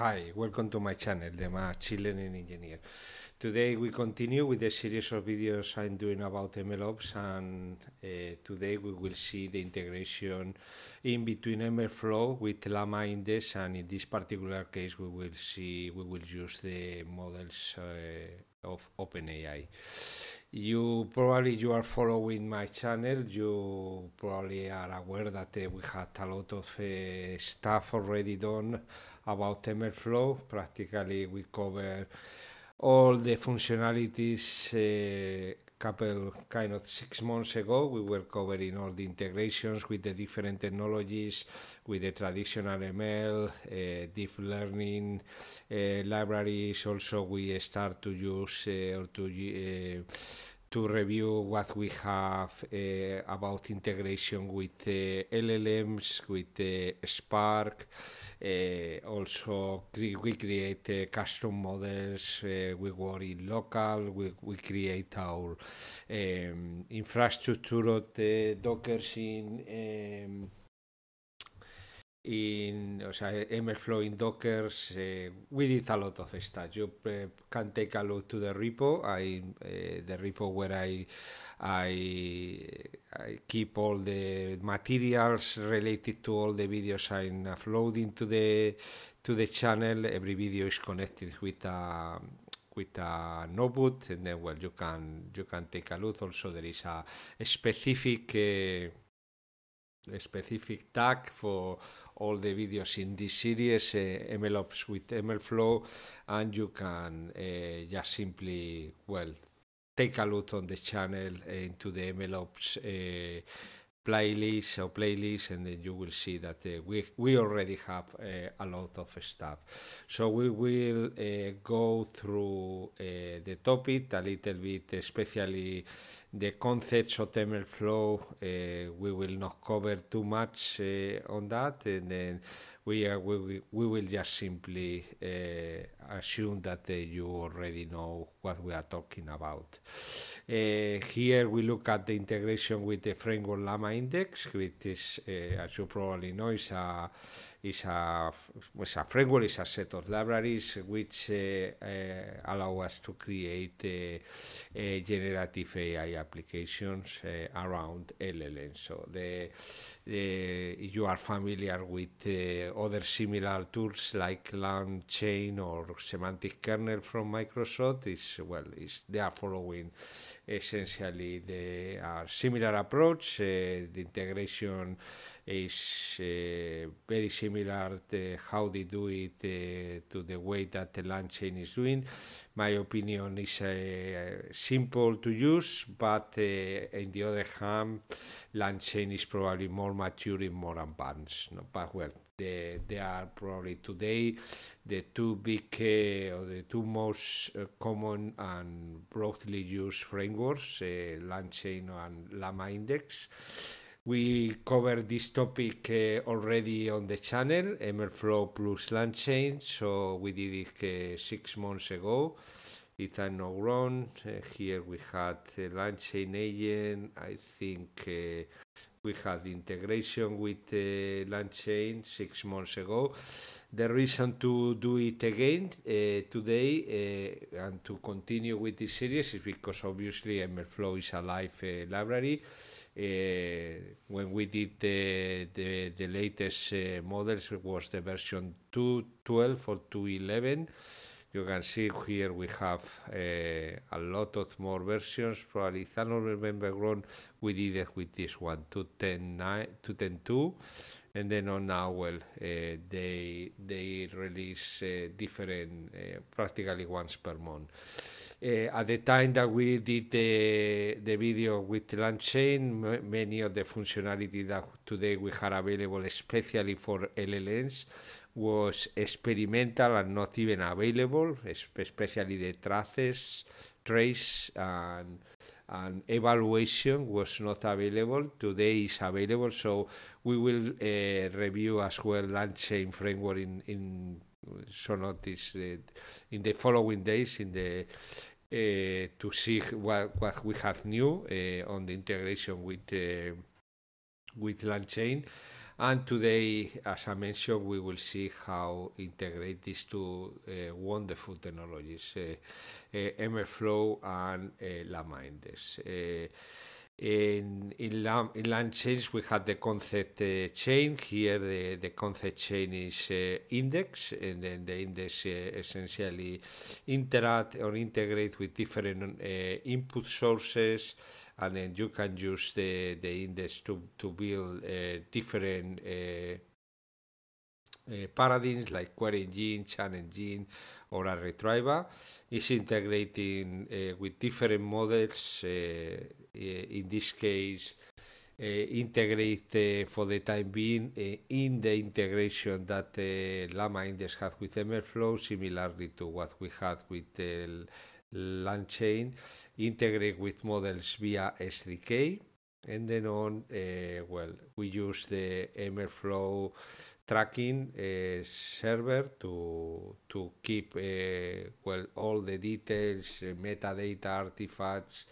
Hi, welcome to my channel, the Ma Chilean Engineer. Today we continue with the series of videos I'm doing about MLOps and uh, today we will see the integration in between MLflow with Llama Index and in this particular case we will see, we will use the models uh, of OpenAI you probably you are following my channel you probably are aware that uh, we had a lot of uh, stuff already done about MLflow practically we cover all the functionalities uh, couple kind of six months ago we were covering all the integrations with the different technologies with the traditional ml uh, deep learning uh, libraries also we start to use uh, or to uh, to review what we have uh, about integration with uh, LLMs, with Spark, Eh, also, cre we create eh, custom models. Eh, we work in local. We, we create our um, infrastructure of the Dockers in. Um, in o sea, MLflow in Dockers, uh, we did a lot of stuff. You uh, can take a look to the repo. I uh, the repo where I I, I keep all the materials related to all the videos I'm uploading to the to the channel. Every video is connected with a with a notebook, and then well, you can you can take a look. Also, there is a, a specific. Uh, a specific tag for all the videos in this series uh, MLOps with MLflow and you can uh, just simply well take a look on the channel into the MLOps uh, eh, playlist or playlist, and then you will see that uh, we we already have uh, a lot of stuff. So we will go through the topic a little bit, especially the concepts of MLflow. we will not cover too much on that, and then we are we, we will just simply assume that uh, you already know what we are talking about. Uh, here we look at the integration with the framework Llama index, which is, uh, as you probably know, is a is a, is a framework, is a set of libraries which uh, uh, allow us to create uh, generative AI applications around LLM. So the, the, you are familiar with other similar tools like LangChain or Semantic Kernel from Microsoft. Is well, is they are following essentially the uh, similar approach, uh, the integration is uh, very similar to how they do it uh, to the way that the land chain is doing. My opinion is uh, simple to use, but on uh, the other hand, land chain is probably more mature and more advanced. No? But well, they, they are probably today the two big uh, or the two most uh, common and broadly used frameworks, uh, land chain and Llama Index. We covered this topic uh, already on the channel, MLflow plus land change. So we did it uh, six months ago. It's I'm not wrong, eh, here we had uh, land chain agent. I think we had integration with uh, land chain six months ago. The reason to do it again uh, today uh, and to continue with this series is because obviously MLflow is a live library uh, when we did the the, the latest uh, models was the version 212 or 211 you can see here we have uh, a lot of more versions probably i don't remember wrong we did it with this one 210.9 210.2 and then on now uh, they they release uh, different uh, practically once per month Eh, at the time that we did the, the video with LangChain, many of the functionality that today we have available, especially for LLNs, was experimental and not even available, especially the traces, trace, and and evaluation was not available. Today is available, so we will uh, review as well chain framework in, in so notice uh, in the following days in the uh, to see what, what we have new uh, on the integration with with LangChain. And today, as I mentioned, we will see how integrate these two uh, wonderful technologies, uh, uh, MFlow and uh, in, in, change, in chains, we have the concept uh, chain. Here, the, the concept chain is uh, index, and then the index uh, essentially interact or integrate with different uh, input sources, and then you can use the, the index to, to build uh, different uh, paradigms like query engine, chan engine, or a retriever. It's integrating with different models Eh, in this case, eh, integrate eh, for the time being in the integration that Llama Index had with MLflow, similarly to what we had with uh, LangChain, integrate with models via SDK And then on, uh, well, we use the Emerflow tracking uh, server to to keep uh, well all the details, metadata, artifacts,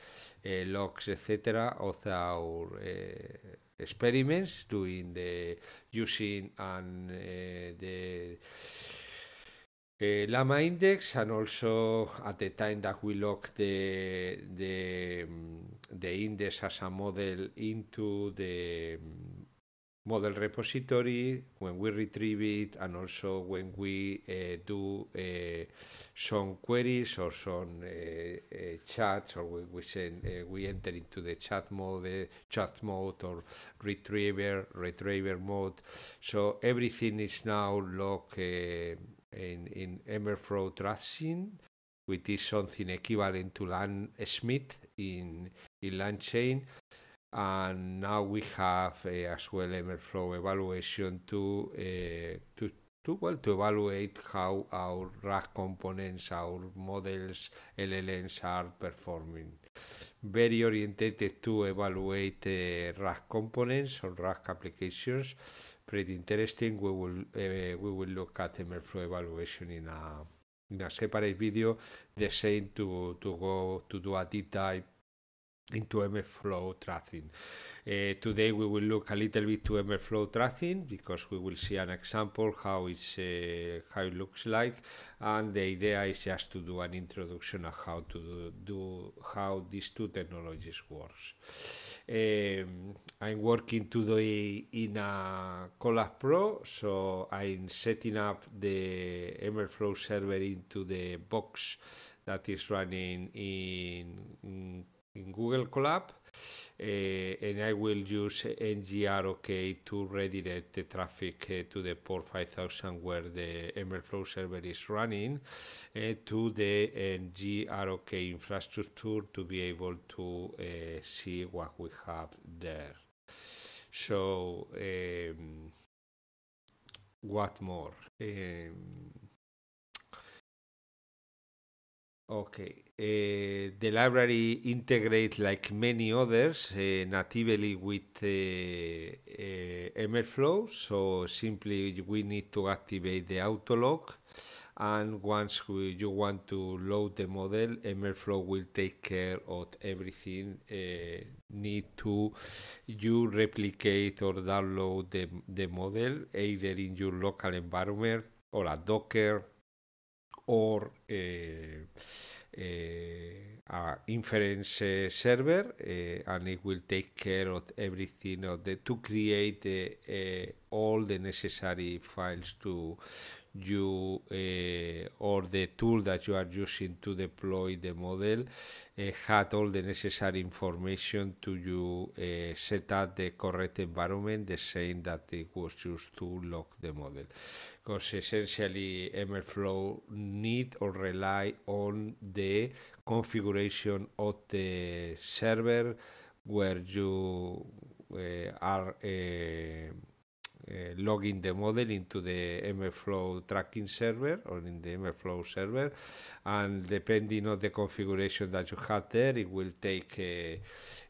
logs, etc. of our experiments doing the using and the Eh, Lama Index and also at the time that we locked the, the, the index as a model into the model repository, when we retrieve it, and also when we uh, do uh, some queries or some uh, chats, or when we, send, we enter into the chat mode, chat mode or retriever, retriever mode. So everything is now locked in, in Emerfro Tracing, which is something equivalent to Lan Smith in, in Lan Chain. And now we have uh, as well Emmerflow evaluation to, uh, to to well to evaluate how our RAG components, our models, LLMs are performing. Very oriented to evaluate uh, RAG components or RAG applications, pretty interesting. We will, eh, we will look at Merflow evaluation in a, in a separate video, the same to, to go to do a deep dive into MFlow tracing. Uh, today we will look a little bit to MFlow tracing because we will see an example how, it's, uh, how it looks like and the idea is just to do an introduction of how to do, do how these two technologies works. Um, I'm working today in a Colab Pro so I'm setting up the MFlow server into the box that is running in, in in Google Cloud, Uh, eh, and I will use NGROK to redirect the traffic uh, to the port 5000 where the MLflow server is running uh, to the NGROK infrastructure to be able to see what we have there. So, um, what more? Um, Okay. Uh, the library integrates, like many others, uh, natively with uh, So simply we need to activate the autolog. And once we, you want to load the model, MLflow will take care of everything need to you replicate or download the, the model either in your local environment or a Docker or uh, Eh, a inference server eh, and it will take care of everything of the, to create eh, all the necessary files to you uh, or the tool that you are using to deploy the model uh, had all the necessary information to you uh, set up the correct environment the same that it was used to lock the model because essentially MLflow need or rely on the configuration of the server where you are uh, eh, logging the model into the MFlow tracking server or in the MFlow server. And depending on the configuration that you have there, it will take eh,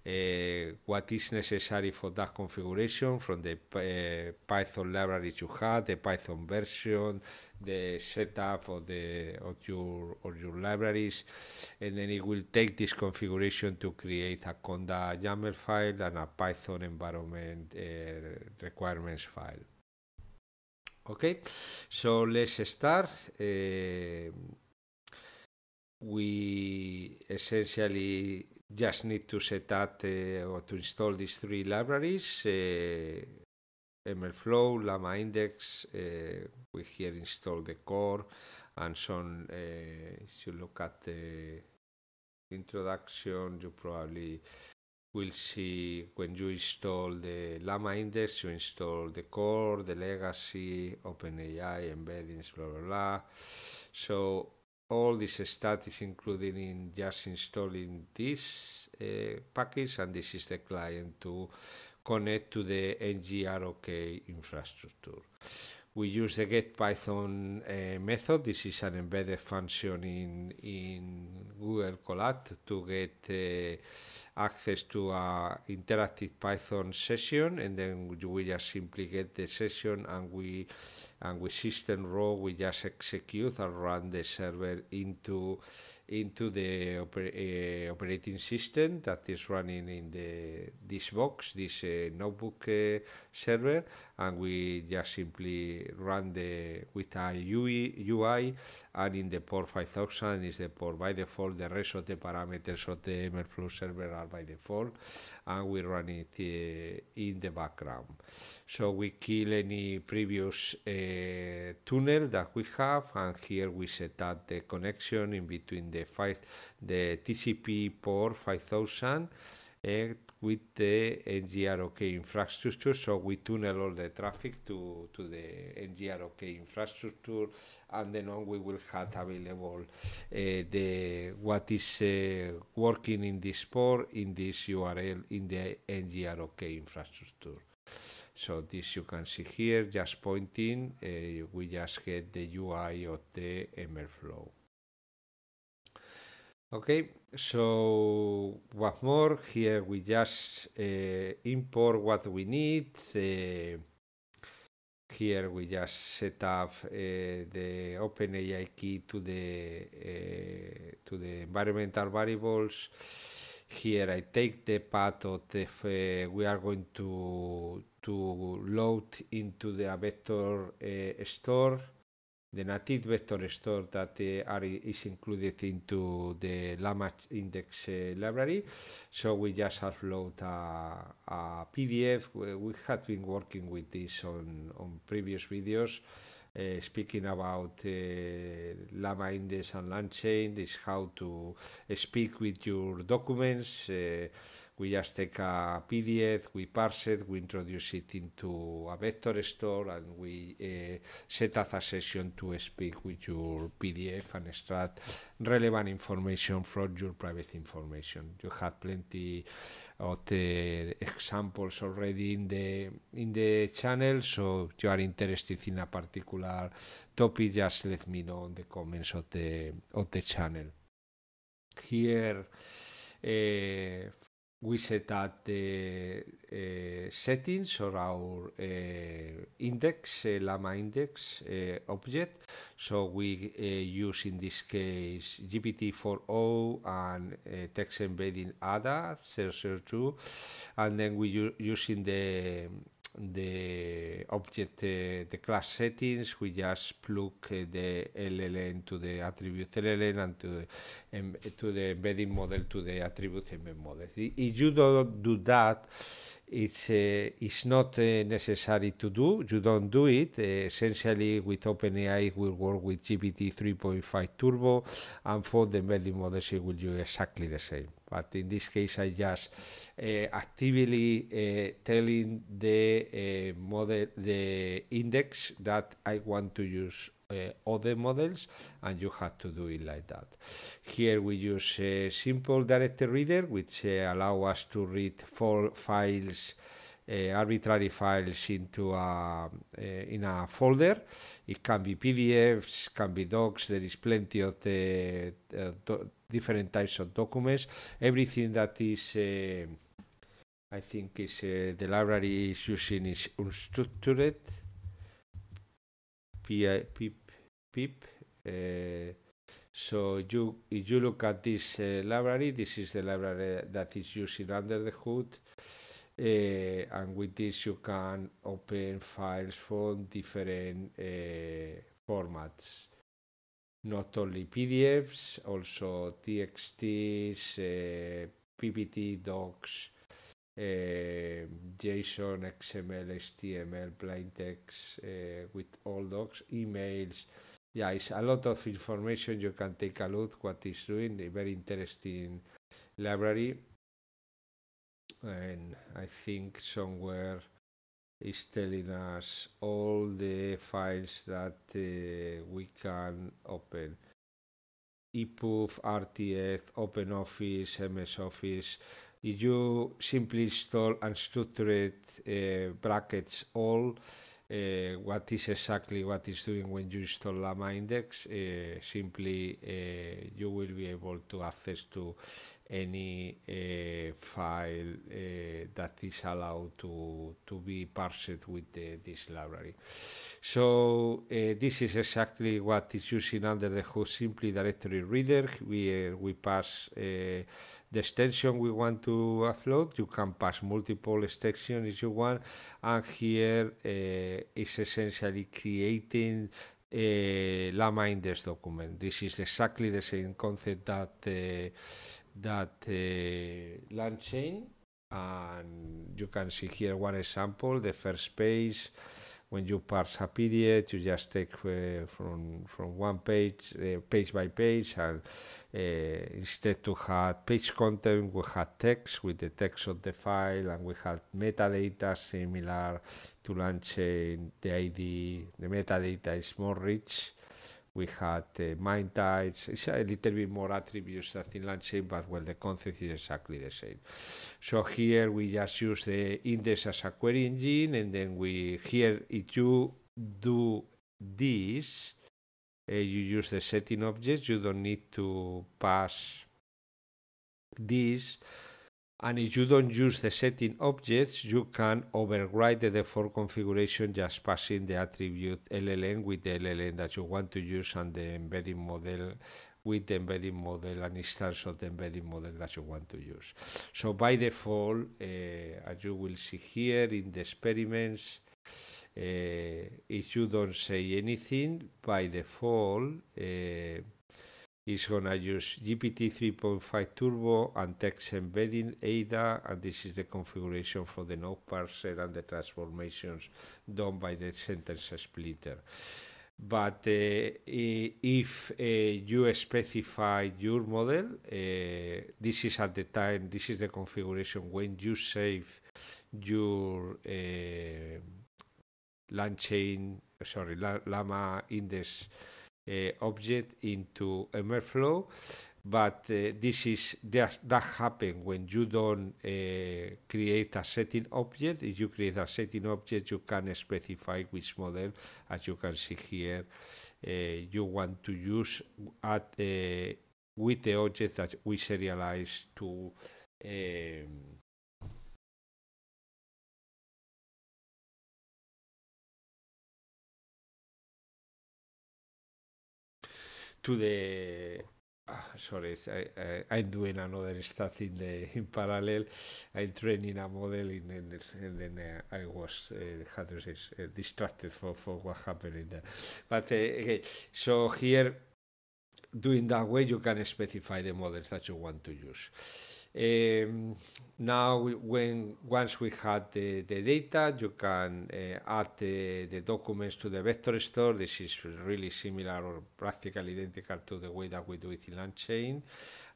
uh, what is necessary for that configuration from the uh, Python library you have, the Python version, the setup of the of your of your libraries, and then it will take this configuration to create a Conda YAML file and a Python environment uh, requirements file. Okay, so let's start. Uh, we essentially just need to set up uh, or to install these three libraries uh, MLflow, Llama Index. Uh, we here install the core and some. Uh, if you look at the introduction, you probably will see when you install the Llama Index, you install the core, the legacy, OpenAI, embeddings, blah blah blah. So all these stat including included in just installing this uh, package and this is the client to connect to the NGROK infrastructure. we use the get Python uh, method. This is an embedded function in, in Google Colab to get uh, access to an interactive Python session, and then we just simply get the session and we and with system raw we just execute and run the server into into the oper uh, operating system that is running in the this box, this notebook server, and we just simply run the with a UI, and in the port 5000 is the port by default the rest of the parameters of the MLflow server are by default and we run it uh, in the background so we kill any previous uh, tunnel that we have and here we set up the connection in between the five the TCP port 5000 uh, eh, with the NGROK infrastructure. So we tunnel all the traffic to, to the NGROK infrastructure, and then on we will have available uh, the what is uh, working in this port in this URL in the NGROK infrastructure. So this you can see here, just pointing, uh, we just get the UI of the MLflow. Okay, so what more, here we just uh, import what we need. Uh, here we just set up uh, the OpenAI key to the uh, to the environmental variables. Here I take the path of the we are going to to load into the vector store the native vector store that uh, are, is included into the llama index uh, library so we just upload a, a pdf we, we had been working with this on on previous videos uh, speaking about uh, llama index and LangChain is how to speak with your documents uh, we just take a PDF, we parse it, we introduce it into a vector store, and we eh, set up a session to speak with your PDF and extract relevant information from your private information. You have plenty of examples already in the in the channel, so if you are interested in a particular topic, just let me know in the comments of the of the channel. Here. Eh, we set up the uh, settings or our uh, index, uh, llama index object. So we use in this case GPT-40 and text embedding ADA 002, and then we using the the object, uh, the class settings. We just plug uh, the LLN to the attribute LLN and to, um, to the embedding model to the attribute embed model. If you don't do that, it's uh, it's not necessary to do. You don't do it. essentially, with OpenAI, we work with GPT 3.5 Turbo, and for the embedding models, it will do exactly the same but in this case I just uh, actively uh, telling the uh, model the index that I want to use uh, other models and you have to do it like that. Here we use a simple direct reader which uh, allow us to read four files uh, arbitrary files into a, uh, in a folder. It can be PDFs, can be docs. There is plenty of the uh, different types of documents, everything that is uh, I think is uh, the library is using is unstructured pip pip. Uh, eh, so you if you look at this uh, library, this is the library that is using under the hood. Uh, and with this you can open files from different formats not only PDFs, also TXTs, uh, PPT docs, uh, JSON, XML, HTML, plain text uh, with all docs, emails. Yeah, it's a lot of information. You can take a look what it's doing. A very interesting library. And I think somewhere is telling us all the files that uh, we can open. EPUB, RTF, OpenOffice, MS Office. If you simply install unstructured uh, brackets all, uh, what is exactly what is doing when you install Llama Index, uh, simply uh, you will be able to access to any uh, file uh, that is allowed to, to be parsed with the, eh, this library. So uh, this is exactly what is using under the hood simply directory reader. We, we pass the extension we want to upload. You can pass multiple extensions if you want. And here is essentially creating a Llama index document. This is exactly the same concept that that uh, land chain and you can see here one example the first page when you parse a PDF you just take uh, from from one page uh, page by page and uh, instead to have page content we had text with the text of the file and we had metadata similar to land chain the ID the metadata is more rich we had uh, mind tides. It's a little bit more attributes that in landscape, but well, the concept is exactly the same. So here we just use the index as a query engine, and then we here if you do this, uh, you use the setting objects. You don't need to pass this and if you don't use the setting objects, you can override the default configuration just passing the attribute LLN with the LLN that you want to use and the embedding model with the embedding model and instance of the embedding model that you want to use. So by default, uh, as you will see here in the experiments, uh, if you don't say anything, by default, uh, is going to use GPT 3.5 Turbo and text embedding ADA, and this is the configuration for the node parser and the transformations done by the sentence splitter. But uh, if uh, you specify your model, uh, this is at the time, this is the configuration when you save your uh, LAN chain, sorry, Llama index uh, object into a but uh, this is that, that happens when you don't uh, create a setting object if you create a setting object you can specify which model as you can see here uh, you want to use at uh, with the object that we serialize to um, to the Ah, sorry, I, I, I'm doing another stuff in the in parallel. I'm training a model, in, in, and then uh, I was uh, how to say, uh, distracted for, for what happened in there. But uh, okay, so here, doing that way, you can specify the models that you want to use. Um, now, when once we had the, the data, you can uh, add the, the, documents to the vector store. This is really similar or practically identical to the way that we do it in chain.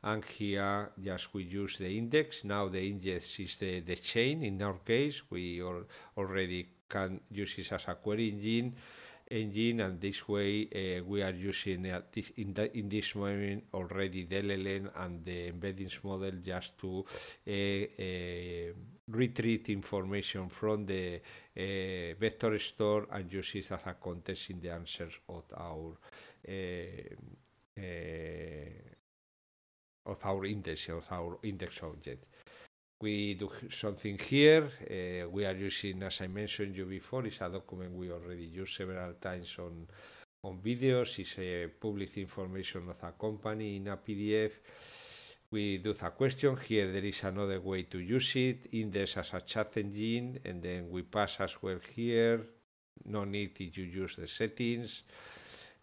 And here, just we use the index. Now the index is the, the chain. In our case, we already can use it as a query engine engine and this way uh, we are using uh, this in, the, in, this moment already the LLM and the embeddings model just to uh, uh retrieve information from the uh, vector store and use it as a context in the answers of our of our index of our index object we do something here. Uh, we are using, as I mentioned you before, it's a document we already used several times on on videos. It's a public information of a company in a PDF. We do a question here. There is another way to use it. Index as a chat engine, and then we pass as well here. No need if you use the settings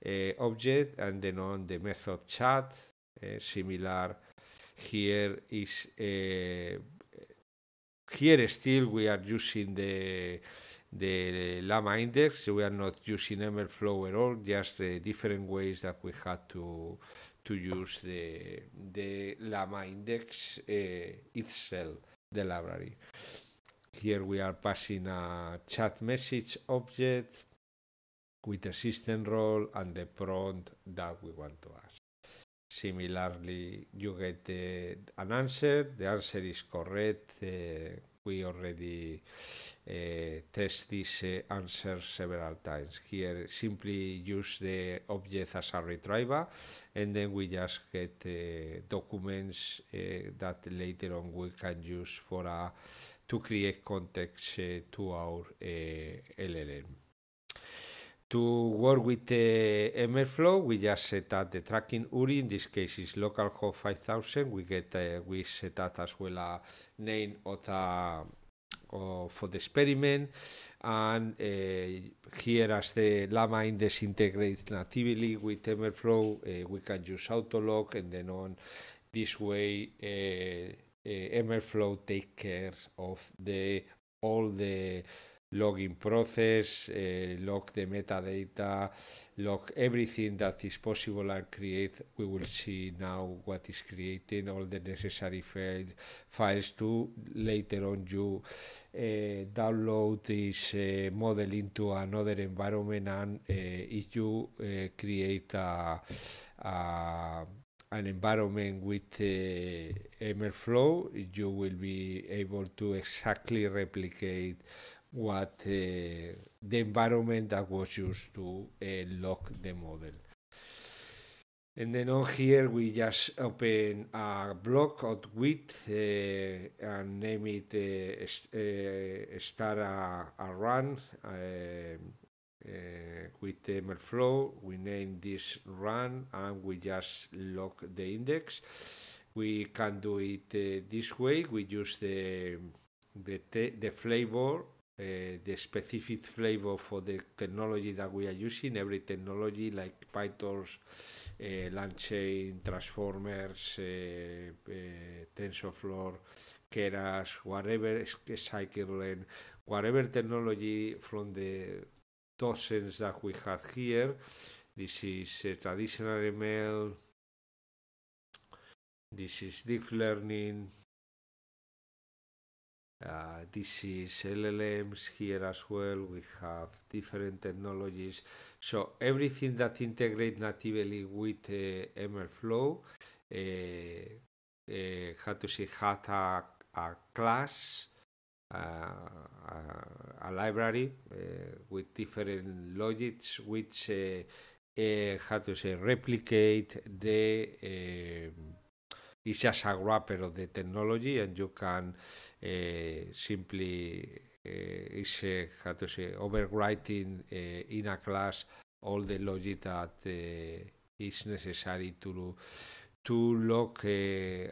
uh, object, and then on the method chat, uh, similar here is a here still we are using the the llama index we are not using mlflow at all just the uh, different ways that we had to to use the the llama index uh, itself the library here we are passing a chat message object with the system role and the prompt that we want to ask Similarly, you get the, an answer. The answer is correct. Uh, we already uh, test this uh, answer several times. Here, simply use the object as a retriever, and then we just get uh, documents uh, that later on we can use for a, uh, to create context uh, to our LLM. To work with the MLflow, we just set up the tracking URI. In this case, it's localhost 5000. We get uh, we set up as well a name of the of for the experiment, and uh, here as the Llama index integrates natively with MLflow, uh, we can use Autolog, and then on this way, uh, uh MLflow takes care of the all the login process, uh, log the metadata, log everything that is possible and create. We will see now what is creating all the necessary file, files to later on you uh, download this uh, model into another environment and if you create a, a an environment with uh, MLflow, you will be able to exactly replicate what uh, the environment that was used to uh, lock the model. And then on here we just open a block of width uh, and name it uh, uh start a, a run um, uh, with MLflow. We name this run and we just lock the index. We can do it uh, this way. We use the the, the flavor uh, the specific flavor for the technology that we are using. Every technology like PyTorch, eh, uh, LangChain, Transformers, eh, TensorFlow, Keras, whatever scikit-learn, whatever technology from the dozens that we had here. This is a traditional ML. This is deep learning. Uh, this is LLMs here as well. We have different technologies. So everything that integrates natively with uh, MLflow uh, uh, how to say had a, a class, uh, a, a, library uh, with different logics, which uh, uh how to say replicate the. Um, it's just a wrapper of the technology, and you can eh, simply uh, is uh, how overwriting uh, in a class all the logic that eh, is necessary to to lock a,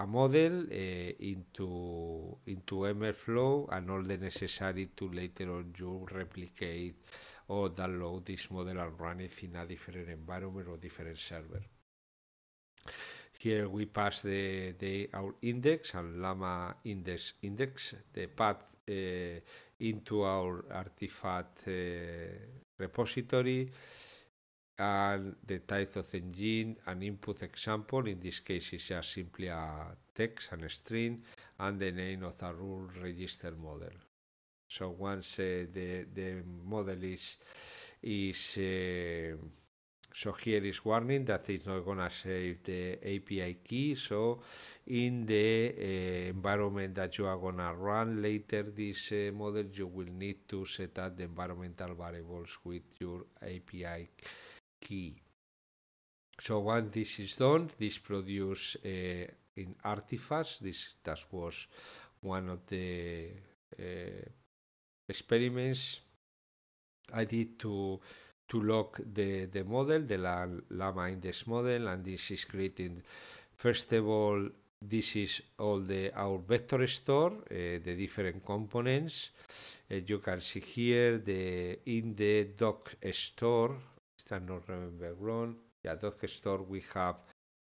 a, model into into MLflow and all the necessary to later on you replicate or download this model and run it in a different environment or different server. Here we pass the, the our index and llama index index, the path uh, into our artifact eh, repository, and the type of engine, and input example, in this case is just simply a text and string, and the name of the rule register model. So once uh, the, the model is, is So here is warning that it's not gonna save the API key. So in the uh, environment that you are gonna run later this uh, model, you will need to set up the environmental variables with your API key. So once this is done, this produce uh, in artifacts. This that was one of the experiments I did to to lock the, the model, the llama index model, and this is creating, first of all, this is all the our vector store, uh, the different components. Uh, you can see here the in the doc store, if I not remember wrong, yeah, doc store we have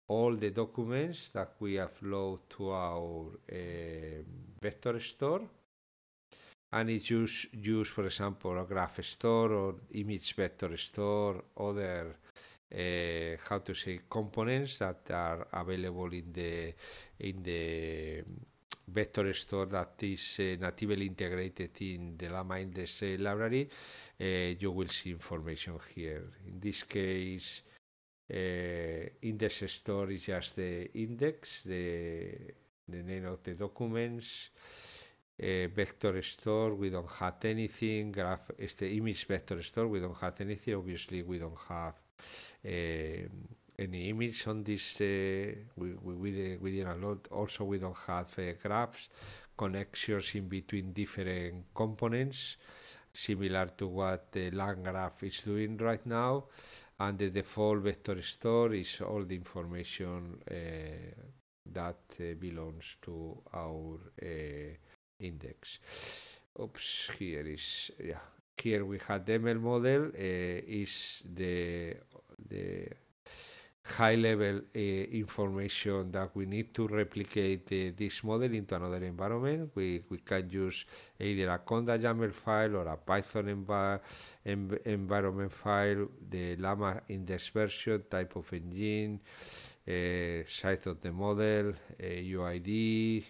all the documents that we have loaded to our uh, vector store and it's used, used for example, a graph store or image vector store, other, uh, how to say, components that are available in the in the vector store that is uh, natively integrated in the Llama Index uh, eh, library. you will see information here. In this case, index store is just the index, the the name of the documents uh, vector store, we don't have anything, graph, the image vector store, we don't have anything, obviously we don't have uh, any image on this, uh, we, we, we, we did a lot, also we don't have graphs, connections in between different components, similar to what the land graph is doing right now, and the default vector store is all the information that belongs to our index. Oops, here is, yeah, here we had the ML model eh, is the, the high level uh, information that we need to replicate uh, this model into another environment. We, we can use either a Conda YAML file or a Python env env environment file, the Llama index version, type of engine, uh, size of the model, UID,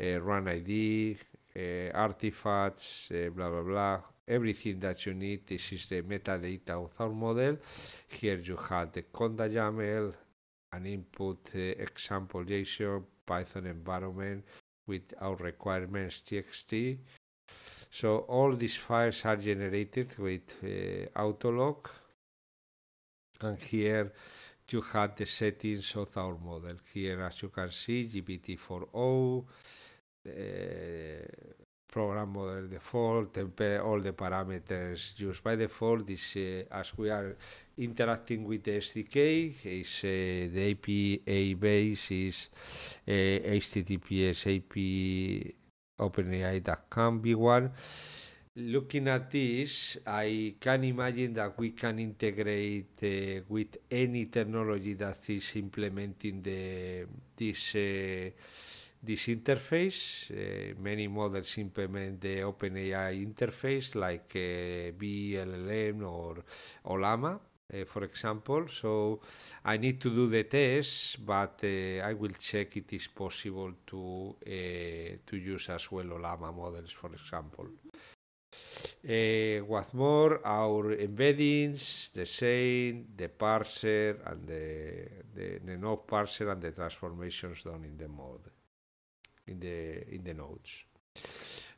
uh, run ID, uh, eh, artifacts, uh, eh, blah blah blah. Everything that you need. This is the metadata of our model. Here you have the conda YAML, an input example JSON, Python environment with our requirements txt. So all these files are generated with Autolog, and here you have the settings of our model. Here, as you can see, GPT-40 Eh, program model default, temper all the parameters used by default is uh, eh, as we are interacting with the SDK is uh, the API base is uh, https ap openai.com v1 looking at this i can imagine that we can integrate uh, with any technology that is implementing the this this interface. Uh, many models implement the OpenAI interface, like uh, BLLM or, Llama, uh, for example. So I need to do the test, but uh, I will check it is possible to uh, to use as well Llama models, for example. Uh, what more? Our embeddings, the same, the parser, and the the, the no parser, and the transformations done in the model in the in the notes.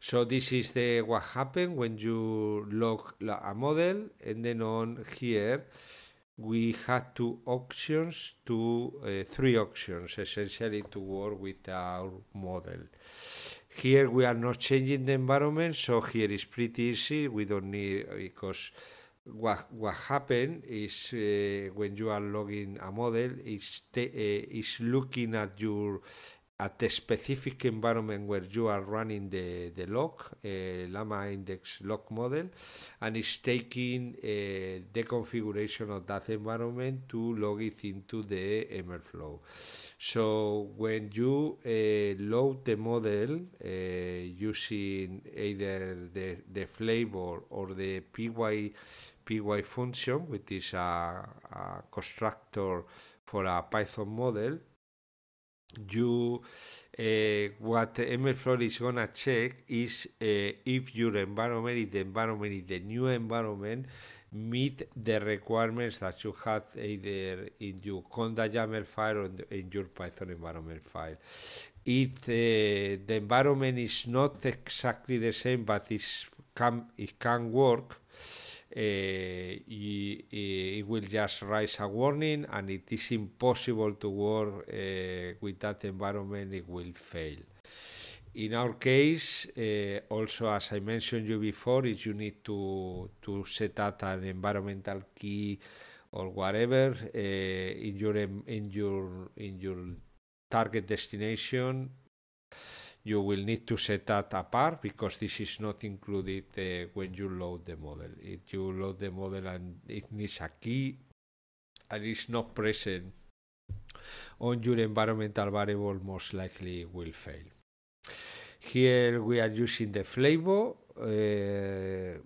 So this is the what happened when you log a model, and then on here we had two options two uh, three options essentially to work with our model. Here we are not changing the environment, so here is pretty easy. We don't need because what what happened is uh, when you are logging a model, it's uh, it's looking at your at the specific environment where you are running the, the lock, uh, Llama index lock model, and it's taking uh, the configuration of that environment to log it into the MLflow. So when you uh, load the model using either the, the flavor or the PY, PY function, which is a, a constructor for a Python model, you uh, what MFlow is gonna check is uh, if your environment, the environment, the new environment meet the requirements that you have either in your Conda YAML file or in your Python environment file. If uh, the environment is not exactly the same, but it can, it can work, Eh, it will just raise a warning and it is impossible to work eh, with that environment, it will fail. In our case, uh, also as I mentioned you before, is you need to to set up an environmental key or whatever uh, in your in your in your target destination you will need to set that apart because this is not included uh, when you load the model. If you load the model and it needs a key and it's not present on your environmental variable, most likely will fail. Here we are using the flavor uh,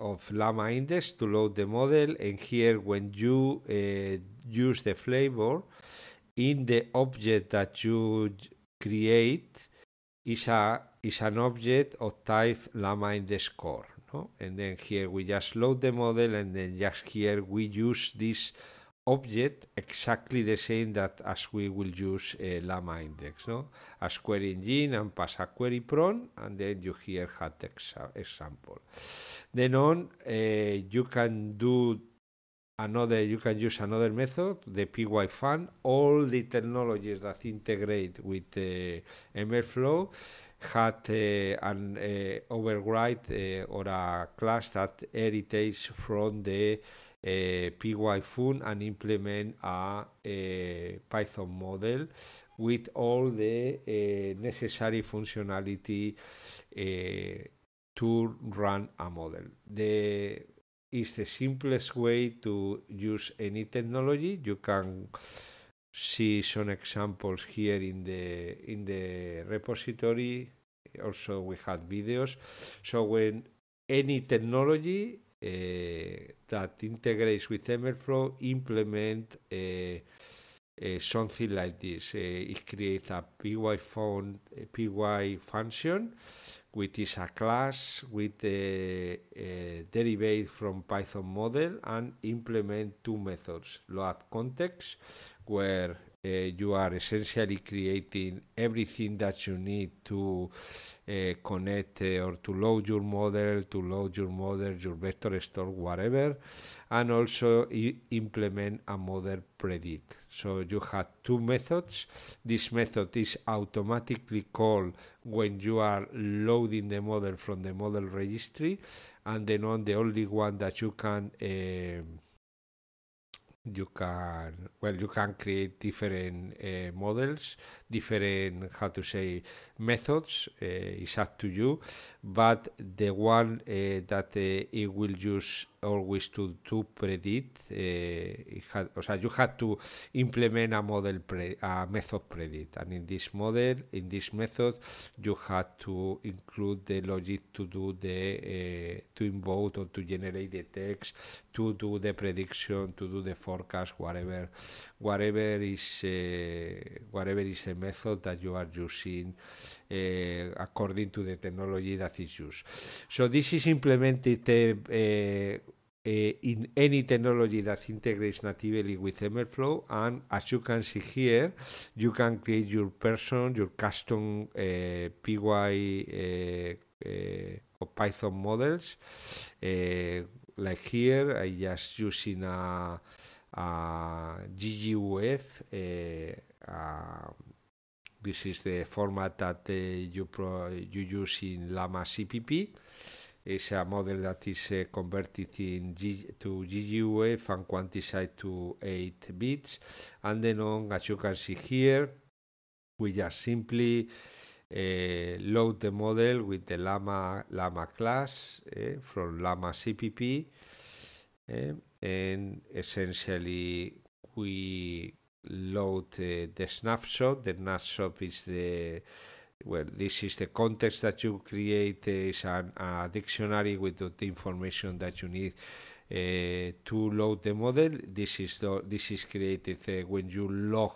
of llama index to load the model and here when you uh, use the flavor in the object that you create is a is an object of type llama in No? And then here we just load the model and then just here we use this object exactly the same that as we will use a uh, llama index, no? A query engine and pass a query prompt and then you here had the exa example. Then on uh, you can do another you can use another method the PyFun. all the technologies that integrate with uh, mlflow had uh, an uh, override uh, or a class that inherits from the uh, pyfun and implement a, a, uh, python model with all the uh, necessary functionality to run a model the is the simplest way to use any technology. You can see some examples here in the in the repository. Also, we had videos. So when any technology uh, that integrates with MLflow implement uh, uh, something like this. it creates a PY phone, a PY function which is a class with a, a from Python model and implement two methods, load context, where uh, you are essentially creating everything that you need to uh, connect uh, or to load your model, to load your model, your vector store, whatever, and also implement a model predict. So you have two methods. This method is automatically called when you are loading the model from the model registry, and then on the only one that you can. Uh, you can well you can create different uh, models different how to say methods uh, eh, is up to you but the one uh, that it will use always to, to predict. Uh, had, o sea, you had to implement a model, pre, a method predict, and in this model, in this method, you had to include the logic to do the uh, to invoke or to generate the text, to do the prediction, to do the forecast, whatever, whatever is uh, whatever is a method that you are using. Eh, according to the technology that is used. So this is implemented uh, uh, in any technology that integrates natively with MLflow, and as you can see here, you can create your person, your custom uh, PY or Python models. like here, I just using a, GGUF. This is the format that uh, you, you use in Llama CPP. It's a model that is uh, converted in G to GUF and quantized to 8 bits. And then on, as you can see here, we just simply uh, load the model with the Llama, Llama class uh, from Llama CPP. Uh, and essentially, we load uh, the snapshot. The snapshot is the well, this is the context that you create is an, a dictionary with the information that you need uh, to load the model. This is the, this is created uh, when you log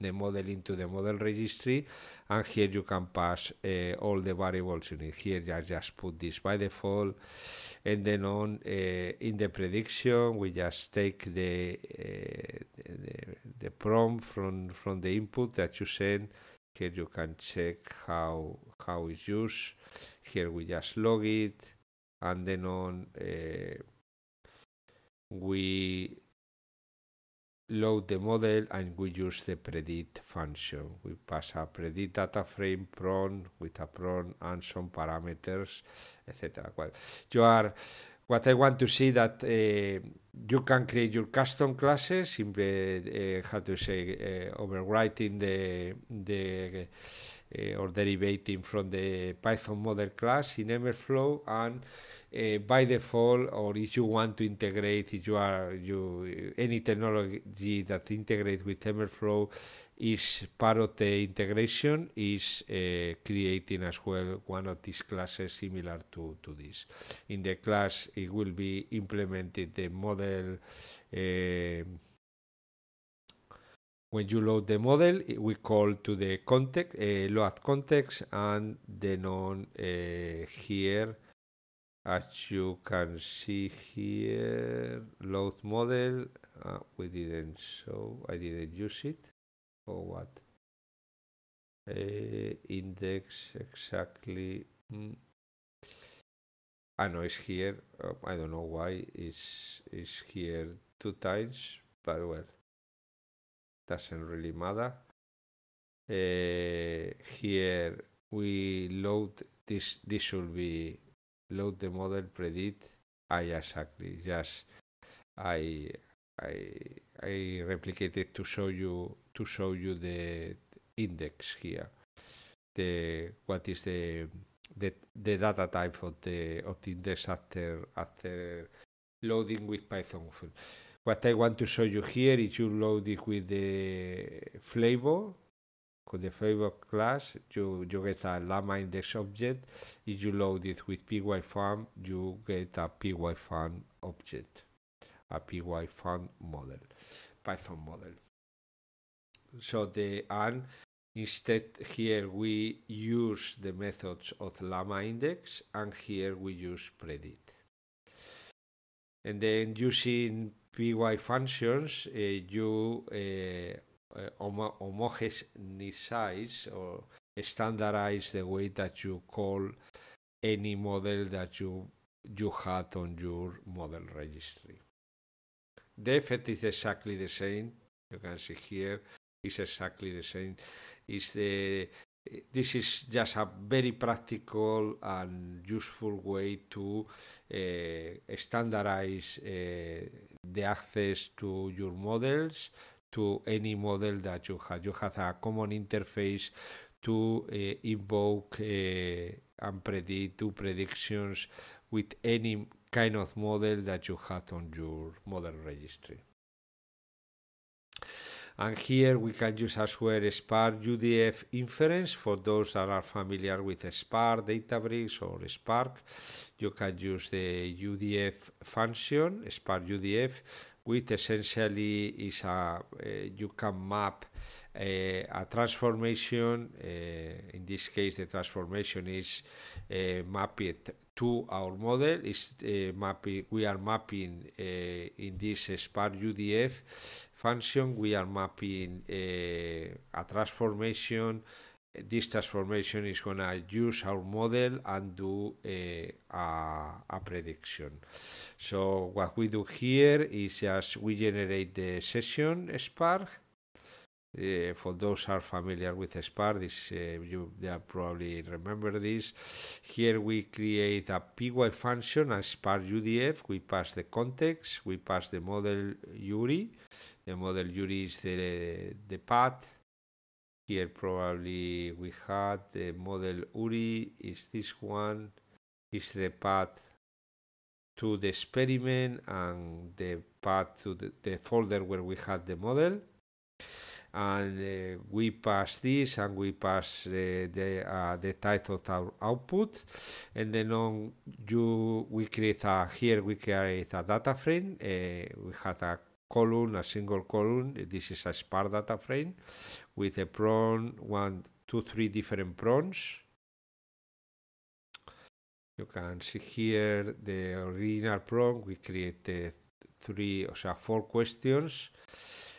the model into the model registry and here you can pass uh, all the variables in need. here I just put this by default and then on uh, in the prediction we just take the, uh, the, the prompt from from the input that you send here you can check how how it's used here we just log it and then on we load the model and we use the predict function. We pass a predict data frame pron with a pron and some parameters, etc. Well, you are what I want to see that uh, you can create your custom classes, simply uh, how to say uh, overwriting the the or derivating from the Python model class in MLflow and uh, by default, or if you want to integrate, if you are you any technology that integrates with TensorFlow is part of the integration is uh, creating as well one of these classes similar to, to this. In the class, it will be implemented the model. Uh, when you load the model, we call to the context uh, load context and the non uh, here as you can see here load model uh, we didn't show I didn't use it or what uh, index exactly mm. I ah, know it's here um, I don't know why it's, it's here two times but well doesn't really matter uh, here we load this this should be load the model predict I exactly just I I I replicated to show you to show you the index here the what is the the, the data type of the of the index after after loading with Python. What I want to show you here is you load it with the flavor Cause the framework class, you, you get a llama index object. If you load it with pyfarm, you get a pyfarm object, a pyfarm model, Python model. So the and instead here we use the methods of llama index and here we use predict. And then using py functions, uh, you uh, Eh, homo homogenize or standardize the way that you call any model that you you had on your model registry. The effect is exactly the same. You can see here is exactly the same. Is the this is just a very practical and useful way to uh, standardize uh, the access to your models to any model that you have. You have a common interface to uh, invoke uh, and predict, do predictions with any kind of model that you have on your model registry. And here we can use as well Spark UDF inference. For those that are familiar with Spark, Databricks or Spark, you can use the UDF function, Spark UDF, which essentially is a eh, you can map eh, a transformation. Eh, in this case, the transformation is mapped to our model. Is mapping we are mapping in this SPAR UDF function. We are mapping a transformation this transformation is going to use our model and do a, eh, a, a, prediction. So what we do here is just we generate the session Spark. Uh, for those who are familiar with Spark, this, uh, you probably remember this. Here we create a PY function as Spark UDF. We pass the context, we pass the model URI. The model URI is the, the path here probably we had the model URI is this one, is the path to the experiment and the path to the, the folder where we had the model. And uh, we pass this and we pass uh, the, uh, the title of our output. And then on you, we create a, here we create a data frame. Uh, we had a column, a single column. This is a sparse data frame with a prawn, one, two, three different prawns. You can see here the original prawn. We created three, or four questions.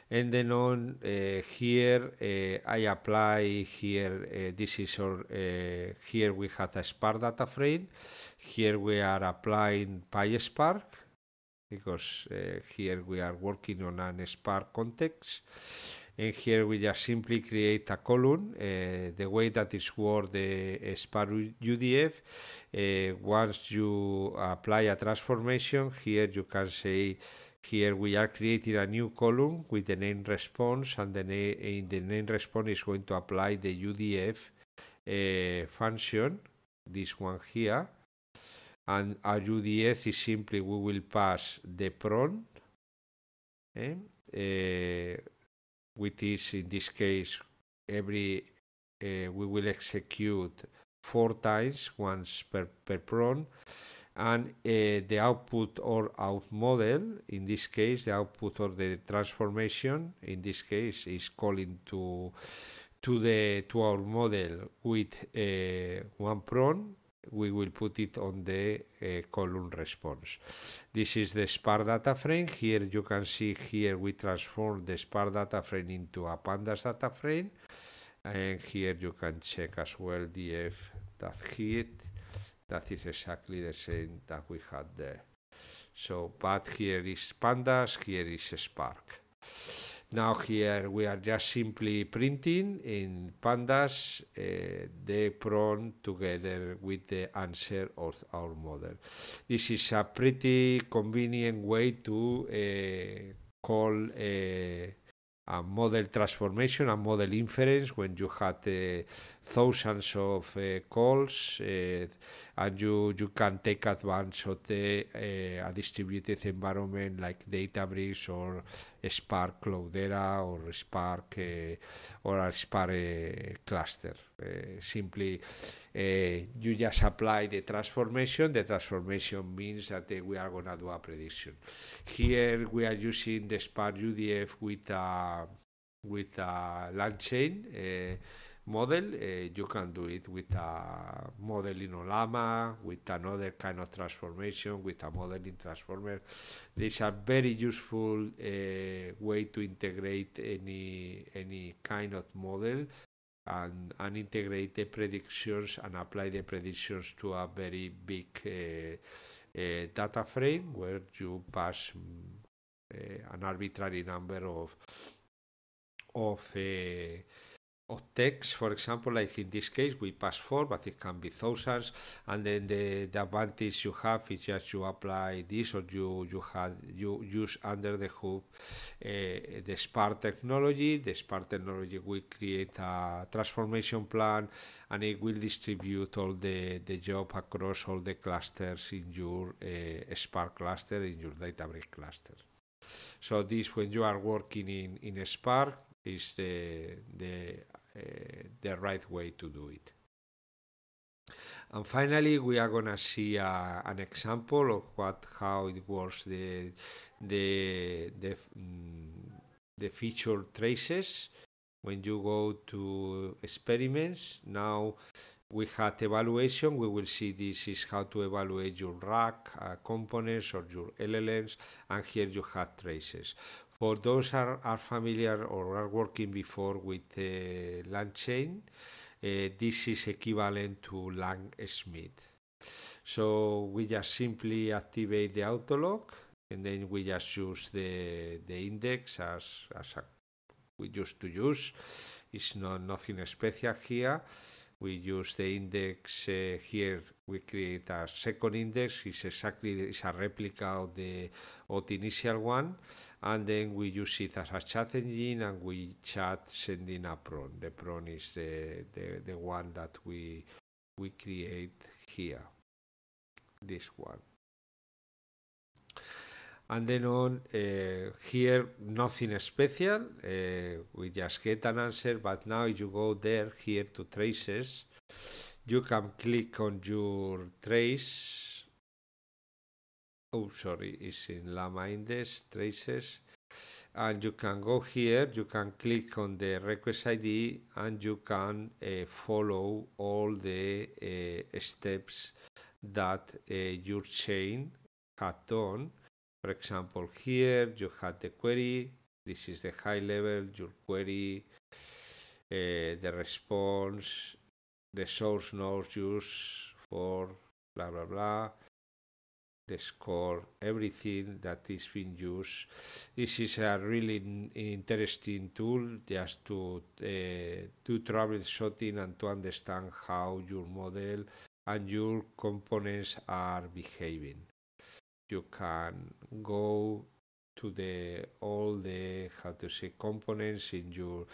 And then on uh, here, uh, I apply here, uh, this is our, uh, here we have a Spark data frame. Here we are applying PySpark because uh, here we are working on an spark context and here we just simply create a column uh, the way that is for the uh, spark UDF uh, once you apply a transformation here you can say here we are creating a new column with the name response and the name in the name response is going to apply the UDF uh, function this one here and RUDS is simply we will pass the pron, eh, uh, which is in this case every uh, we will execute four times, once per, per pron, and uh, the output or out model, in this case, the output or the transformation, in this case, is calling to to the to our model with uh, one pron we will put it on the uh, column response. This is the SPAR data frame. Here you can see here we transform the SPAR data frame into a pandas data frame. And here you can check as well df that That is exactly the same that we had there. So, but here is pandas, here is Spark. Now here we are just simply printing in pandas uh, the prompt together with the answer of our model. This is a pretty convenient way to uh, call a, eh, a, model transformation, a model inference when you had uh, thousands of calls and you, you can take advantage of the distributed environment like Databricks or Spark Cloudera or Spark eh, or Spark eh, cluster. Eh, simply, you just apply the transformation. The transformation means that we are going to do a prediction. Here we are using the Spark UDF with a with a land chain model, uh, you can do it with a model in Olama, with another kind of transformation, with a modeling Transformer. This a very useful uh, way to integrate any any kind of model and, and integrate the predictions and apply the predictions to a very big uh, data frame where you pass an arbitrary number of of of text, for example, like in this case, we pass four, but it can be thousands. And then the, the advantage you have is just you apply this or you you had you use under the hood uh, the Spark technology. The Spark technology will create a transformation plan, and it will distribute all the the job across all the clusters in your uh, Spark cluster, in your Databricks cluster. So this, when you are working in in Spark, is the, the, uh, the right way to do it. And finally, we are gonna see uh, an example of what how it works the the the, mm, the feature traces. When you go to experiments, now we had evaluation. We will see this is how to evaluate your rack uh, components or your LLMs, and here you have traces. For those are, are familiar or are working before with the uh, chain. Uh, this is equivalent to Lang Smith. So we just simply activate the autolog and then we just use the, the index as, as a, we used to use. It's not, nothing special here we use the index uh, here we create a second index it's exactly it's a replica of the of the initial one and then we use it as a chat engine and we chat sending a pron. the pron is the, the, the one that we we create here this one and then on uh, here nothing special uh, we just get an answer but now you go there here to traces you can click on your trace oh sorry it's in llama index traces and you can go here you can click on the request id and you can uh, follow all the steps that your chain had done for example, here you had the query. This is the high level, your query, uh, the response, the source nodes used for blah, blah, blah, the score, everything that is being used. This is a really interesting tool just to uh, do troubleshooting and to understand how your model and your components are behaving you can go to the all the how to say components in your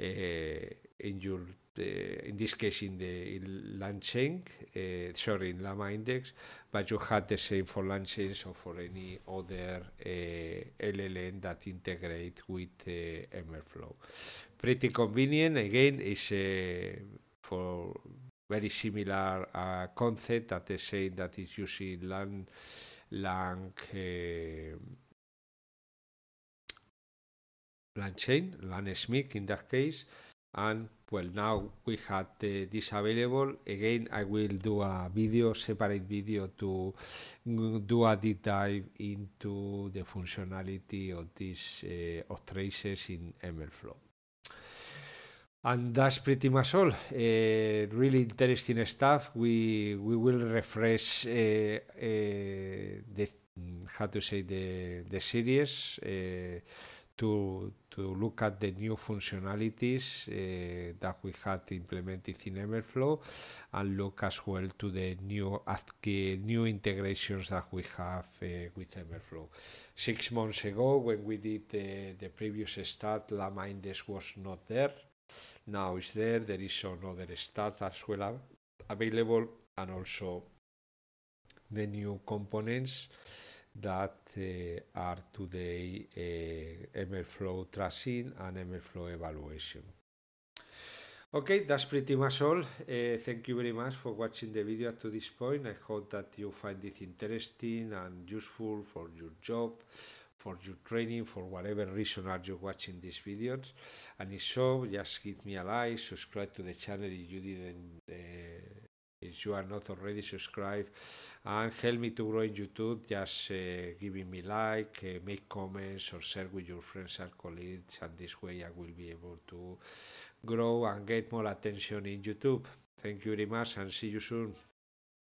uh, in your uh, in this case in the in LangChain, uh, sorry in Llama Index, but you have the same for LangChain or for any other LLM that integrate with MLflow. Pretty convenient. Again, is for very similar uh, concept that the same that is using Lang Lang, eh, Langchain, Smith. in that case. And well, now we had this available. Again, I will do a video, separate video to do a deep dive into the functionality of these uh, of traces in MLflow and that's pretty much all. Uh, really interesting stuff. We we will refresh uh, uh the how to say the the series uh, to to look at the new functionalities uh, that we had implemented in Everflow and look as well to the new ASCII, new integrations that we have uh, with Everflow. Six months ago, when we did uh, the previous start, LAMA Index was not there. Now is there, there is another start as well available and also the new components that uh, are today uh, MLflow tracing and MLflow evaluation. Okay, that's pretty much all. Uh, thank you very much for watching the video up to this point. I hope that you find it interesting and useful for your job for your training, for whatever reason are you watching these videos. And if so, just give me a like, subscribe to the channel if you didn't, uh, if you are not already subscribed, and help me to grow in YouTube. Just uh, giving me like, uh, make comments, or share with your friends and colleagues. And this way, I will be able to grow and get more attention in YouTube. Thank you very much, and see you soon.